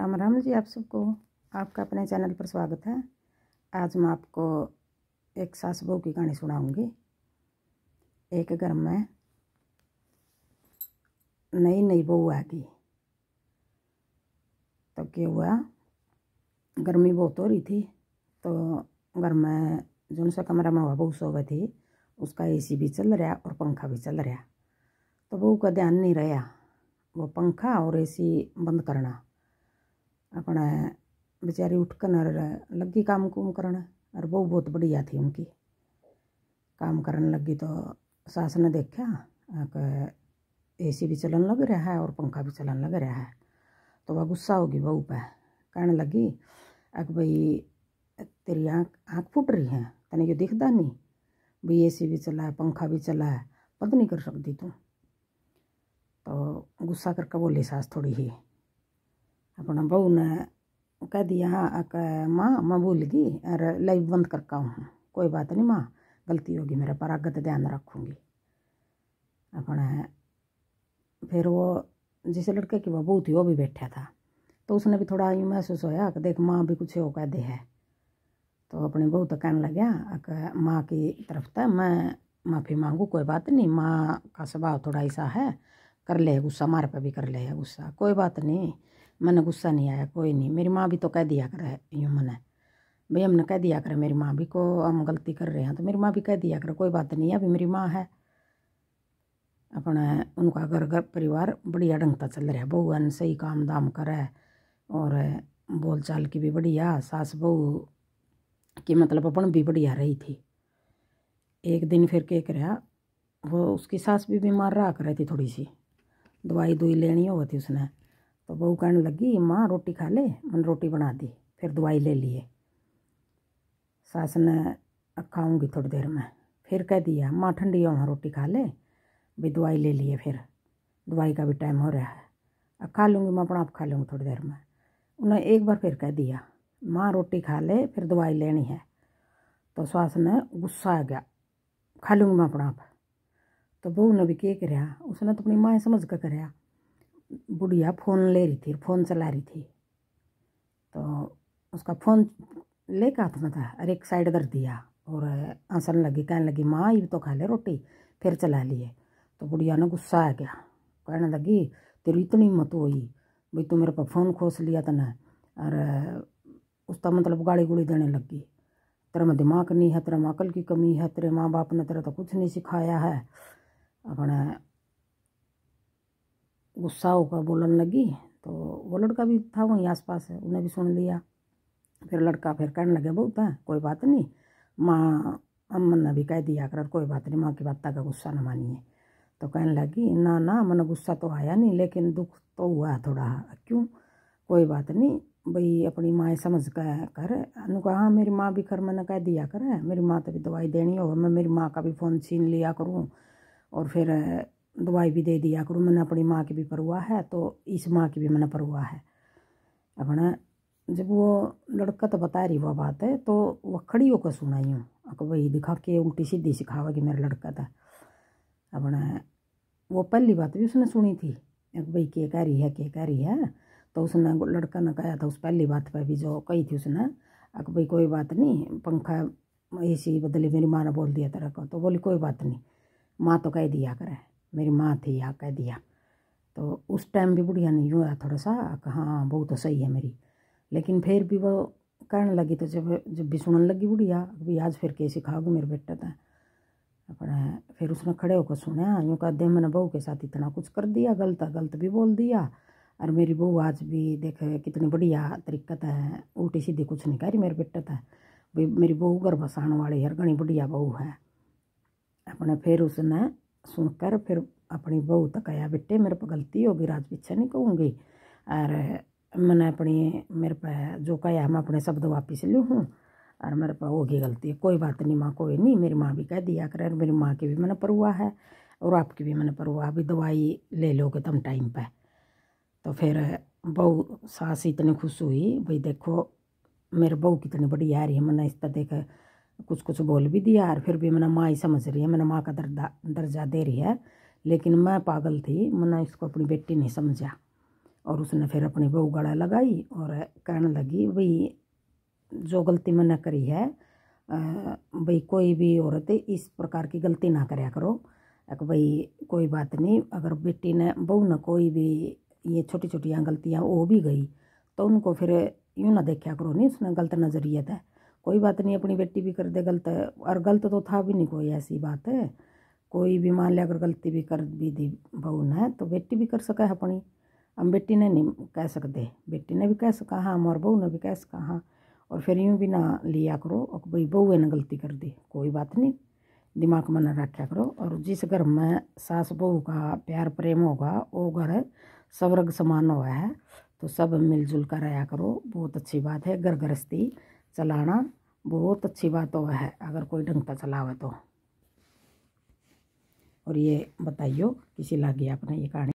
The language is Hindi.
राम राम जी आप सबको आपका अपने चैनल पर स्वागत है आज मैं आपको एक सास बहू की कहानी सुनाऊंगी एक घर में नई नई बहू आ गई तो क्या हुआ गर्मी बहुत हो रही थी तो घर में जो सा कमरा में हुआ बहू सोवे थी उसका एसी भी चल रहा और पंखा भी चल रहा तो बहू का ध्यान नहीं रहा वो पंखा और एसी बंद करना अपने बेचारी उठकन और लगी काम कुम करण और बहू बहुत बढ़िया थी उनकी काम करने लगी तो सास ने देखा ए सी भी चलन लग रहा है और पंखा भी चलन लग रहा है तो वह गुस्सा होगी बहू पे कहने लगी अक भाई तेरी आँख आँख फूट रही है तने ये दिखता नहीं भाई ए सी भी चला है पंखा भी चला है पद नहीं कर सकती तू तो गुस्सा करके बोली सास थोड़ी ही अपना बहू ने कह दिया हाँ माँ माँ भूल गई अरे लाइव बंद करके हूँ कोई बात नहीं माँ गलती होगी मेरे पर आगत तो ध्यान रखूँगी अपना फिर वो जिस लड़के की वह बहू थी वो भी बैठा था तो उसने भी थोड़ा यूँ महसूस होया कि देख माँ भी कुछ हो कह दे है तो अपनी बहू तो कहने लगे माँ की तरफ था तो मैं माफ़ी मांगू कोई बात नहीं माँ का स्वभाव थोड़ा ऐसा है कर ले गुस्सा मार पर भी कर ले गुस्सा कोई बात नहीं मैंने गुस्सा नहीं आया कोई नहीं मेरी माँ भी तो कह दिया करे यूँ मैंने भाई हमने कह दिया करे मेरी माँ भी को हम गलती कर रहे हैं तो मेरी माँ भी कह दिया करे कोई बात नहीं है अभी मेरी माँ है अपना उनका घर घर परिवार बढ़िया ढंग का चल रहा है बहू अन सही काम दाम करे है और बोल चाल की भी बढ़िया सास बहू की मतलब अपन भी बढ़िया रही थी एक दिन फिर के कर वो उसकी सास भी बीमार रहा कर रही थी थोड़ी सी दवाई दुई लेनी होती उसने तो बहू कहने लगी माँ रोटी खा ले मैंने रोटी बना दी फिर दवाई ले लिए सास ने खाऊंगी थोड़ी देर में फिर कह दिया माँ ठंडी हो रोटी खा ले भी दवाई ले लिए फिर दवाई का भी टाइम हो रहा है अब खा लूँगी मैं अपना आप खा लूँगी थोड़ी देर में उन्हें एक बार फिर कह दिया माँ रोटी खा ले फिर दवाई लेनी है तो सास ने गुस्सा आ गया खा लूँगी मैं अपना आप तो बहू ने भी क्या कराया उसने तो अपनी माँ समझ कर कराया बुढ़िया फ़ोन ले रही थी फ़ोन चला रही थी तो उसका फ़ोन ले कर में था अरे एक साइड धर दिया और आंसन लगी कहने लगी माँ ये तो खा ले रोटी फिर चला लिए तो बुढ़िया ने गुस्सा आ गया कहने लगी तेरी इतनी मत हुई भाई तू मेरे पर फ़ोन खोस लिया ना और उसका मतलब गाली गुड़ी देने लगी तेरा में दिमाग नहीं है तेरा में अकल की कमी है तेरे माँ बाप ने तेरा तो कुछ नहीं सिखाया है अपने गुस्सा होकर बोलने लगी तो वो लड़का भी था वहीं आसपास है उन्हें भी सुन लिया फिर लड़का फिर कहने लगे बहुत है कोई बात नहीं माँ अमन ने भी कह दिया कर कोई बात नहीं माँ की बात का गुस्सा ना मानिए तो कहने लगी ना ना मन गुस्सा तो आया नहीं लेकिन दुख तो हुआ थोड़ा क्यों कोई बात नहीं भई अपनी माँ समझ कर कर अनुका हाँ मेरी माँ भी खर मैंने कह दिया करे मेरी माँ तो भी दवाई देनी हो मैं मेरी माँ का भी फ़ोन छीन लिया करूँ और फिर दवाई भी दे दिया करो मैंने अपनी माँ की भी परवाह है तो इस माँ की भी मैंने परवाह है अपना जब वो लड़का तो बता रही वह बात है तो वह खड़ी होकर सुनाई हूँ अको भाई दिखा के उल्टी सीधी सिखावा कि मेरा लड़का था अपना वो पहली बात भी उसने सुनी थी भाई के कह रही है के कह रही है तो उसने लड़का ने कहा था तो उस पहली बात पर भी जो कही थी उसने अको भाई कोई बात नहीं पंखा ऐसी बदली मेरी माँ ने बोल दिया तेरा को तो बोली कोई बात नहीं माँ तो कह दिया करे मेरी माँ थी यहाँ कह दिया तो उस टाइम भी बुढ़िया ने यूँ थोड़ा सा हाँ बहू तो सही है मेरी लेकिन फिर भी वो कहने लगी तो जब जब भी सुनने लगी बुढ़िया भी आज फिर कैसे खाऊंगी मेरे बेटा था अपने फिर उसने खड़े होकर सुना हाँ, यूँ कह दे मैंने बहू के साथ इतना कुछ कर दिया गलत गलत भी बोल दिया और मेरी बहू आज भी देख कितनी बढ़िया तरीकत है उल्टी सीधी कुछ नहीं कह रही मेरे बेटा था भाई मेरी बहू गर्भ बसाने वाली हर घनी बढ़िया बहू है अपने फिर उसने सुनकर फिर अपनी बहू तक आया बेटे मेरे पर गलती होगी राज पीछे नहीं कहूँगी और मैंने अपनी मेरे पर जो कह मैं अपने शब्द वापिस लूँ हूँ और मेरे पर होगी गलती कोई बात नहीं माँ कोई नहीं मेरी माँ भी कह दिया करे और मेरी माँ की भी मैंने परुआ है और आपकी भी मैंने परुआ अभी दवाई ले लोगे तुम टाइम पर तो फिर बहू सास इतनी खुश हुई भाई देखो मेरे बहू कितनी बड़ी आ रही है मैंने इस तरह देख कुछ कुछ बोल भी दिया और फिर भी मैंने माँ ही समझ रही है मैंने माँ का दर्जा दर्जा दे रही है लेकिन मैं पागल थी मैंने इसको अपनी बेटी नहीं समझा और उसने फिर अपनी बहू गड़ा लगाई और कहने लगी भाई जो गलती मैंने करी है भाई कोई भी औरत इस प्रकार की गलती ना करया करो भाई कोई बात नहीं अगर बेटी ने बहू ने कोई भी ये छोटी छोटी गलतियाँ हो भी गई तो उनको फिर यूँ ना देखा करो नहीं उसने गलत नज़रियत है कोई बात नहीं अपनी बेटी भी कर दे गलत है और गलत तो था भी नहीं कोई ऐसी बात है कोई भी मान लिया अगर गलती भी कर भी दी बहू ने तो बेटी भी कर सका है अपनी हम बेटी ने नहीं कह सकते बेटी ने भी कह सका हाँ और बहू ने भी कह सका हाँ और फिर यूँ भी ना लिया करो और भाई बहू ने गलती कर दी कोई बात नहीं दिमाग में ना रखा करो और जिस घर में सास बहू का प्यार प्रेम होगा वो घर स्वर्ग समान हुआ है तो सब मिलजुल कर रहा करो बहुत अच्छी बात है घर गृहस्थी चलाना बहुत अच्छी बात हो तो है अगर कोई ढंग का चलावे तो और ये बताइयो किसी लागे आपने ये कहानी